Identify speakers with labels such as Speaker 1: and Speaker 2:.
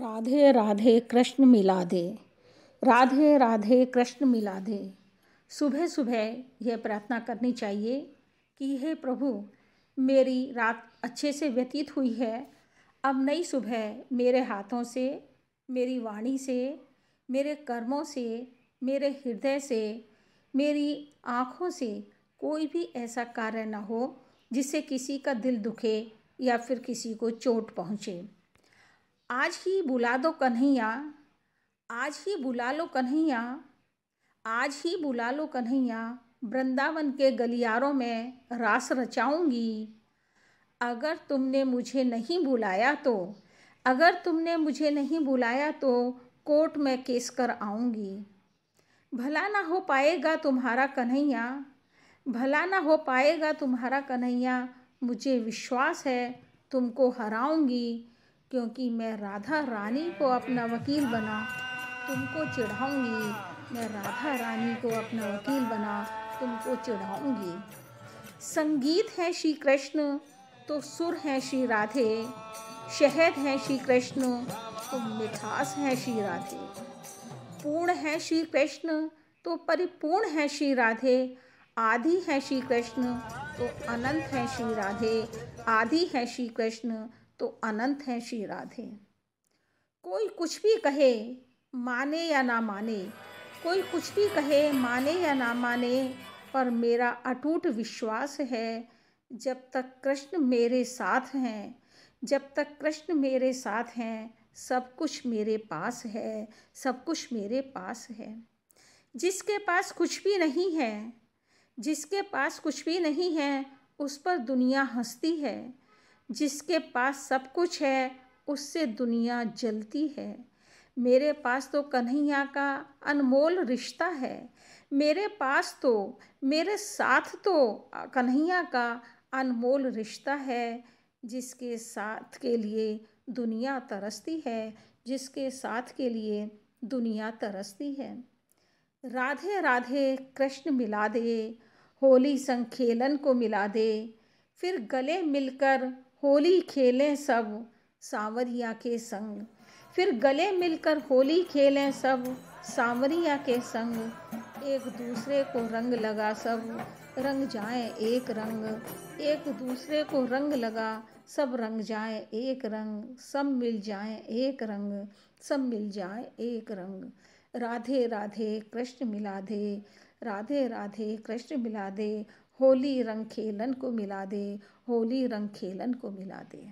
Speaker 1: राधे राधे कृष्ण मिला दे राधे राधे कृष्ण मिला दे सुबह सुबह यह प्रार्थना करनी चाहिए कि हे प्रभु मेरी रात अच्छे से व्यतीत हुई है अब नई सुबह मेरे हाथों से मेरी वाणी से मेरे कर्मों से मेरे हृदय से मेरी आँखों से कोई भी ऐसा कार्य न हो जिससे किसी का दिल दुखे या फिर किसी को चोट पहुँचे आज ही बुला दो कन्हैया आज ही बुला लो कन्हैया आज ही बुला लो कन्हैया वृंदावन के गलियारों में रास रचाऊंगी अगर तुमने मुझे नहीं बुलाया तो अगर तुमने मुझे नहीं बुलाया तो कोर्ट में केस कर आऊँगी भला ना हो पाएगा तुम्हारा कन्हैया भला ना हो पाएगा तुम्हारा कन्हैया मुझे विश्वास है तुमको हराऊंगी क्योंकि मैं राधा रानी को अपना वकील बना तुमको चिढ़ाऊंगी मैं राधा रानी को अपना वकील बना तुमको चिढ़ाऊंगी संगीत है श्री कृष्ण तो सुर है श्री राधे शहद है श्री कृष्ण तो मिठास है श्री राधे पूर्ण है श्री कृष्ण तो परिपूर्ण है श्री राधे आदि है श्री कृष्ण तो अनंत है श्री राधे आदि है श्री कृष्ण तो अनंत हैं श्री राधे कोई कुछ भी कहे माने या ना माने कोई कुछ भी कहे माने या ना माने पर मेरा अटूट विश्वास है जब तक कृष्ण मेरे साथ हैं जब तक कृष्ण मेरे साथ हैं सब कुछ मेरे पास है सब कुछ मेरे पास है जिसके पास कुछ भी नहीं है जिसके पास कुछ भी नहीं है उस पर दुनिया हंसती है जिसके पास सब कुछ है उससे दुनिया जलती है मेरे पास तो कन्हैया का अनमोल रिश्ता है मेरे पास तो मेरे साथ तो कन्हैया का अनमोल रिश्ता है जिसके साथ के लिए दुनिया तरसती है जिसके साथ के लिए दुनिया तरसती है राधे राधे कृष्ण मिला दे होली संखेलन को मिला दे फिर गले मिलकर होली खेलें सब सांवरिया के संग फिर गले मिलकर होली खेलें सब सांवरिया के संग एक दूसरे को रंग लगा सब रंग जाए एक रंग एक दूसरे को रंग लगा सब रंग जाए एक रंग सब मिल जाए एक रंग सब मिल जाए एक रंग राधे राधे कृष्ण मिला दे राधे राधे कृष्ण मिला दे होली रंग खेलन को मिला दे होली रंग खेलन को मिला दे